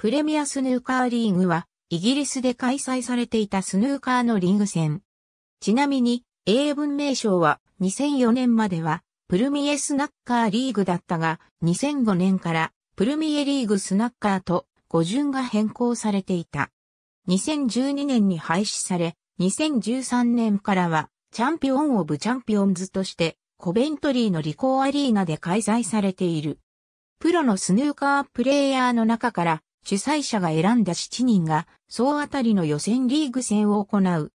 プレミアスヌーカーリーグは、イギリスで開催されていたスヌーカーのリーグ戦。ちなみに、英文名称は2004年までは、プルミエスナッカーリーグだったが、2005年からプルミエリーグスナッカーと語順が変更されていた。2012年に廃止され、2013年からは、チャンピオンオブチャンピオンズとして、コベントリーのリコーアリーナで開催されている。プロのスヌーカープレイヤーの中から、主催者が選んだ7人が、総当たりの予選リーグ戦を行う。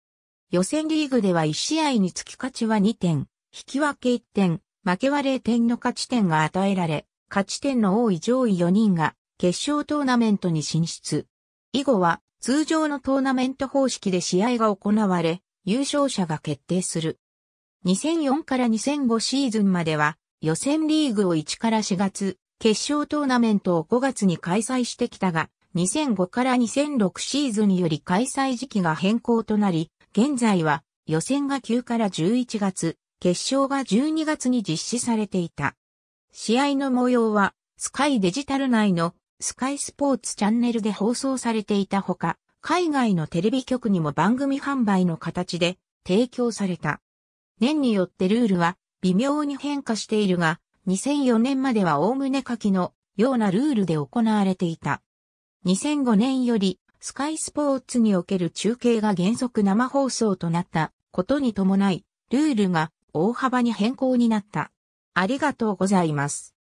予選リーグでは1試合につき勝ちは2点、引き分け1点、負けは0点の勝ち点が与えられ、勝ち点の多い上位4人が決勝トーナメントに進出。以後は通常のトーナメント方式で試合が行われ、優勝者が決定する。2004から2005シーズンまでは予選リーグを1から4月、決勝トーナメントを5月に開催してきたが、2005から2006シーズンより開催時期が変更となり、現在は予選が9から11月、決勝が12月に実施されていた。試合の模様は、スカイデジタル内のスカイスポーツチャンネルで放送されていたほか、海外のテレビ局にも番組販売の形で提供された。年によってルールは微妙に変化しているが、2004年まではおおむね下記のようなルールで行われていた。2005年よりスカイスポーツにおける中継が原則生放送となったことに伴い、ルールが大幅に変更になった。ありがとうございます。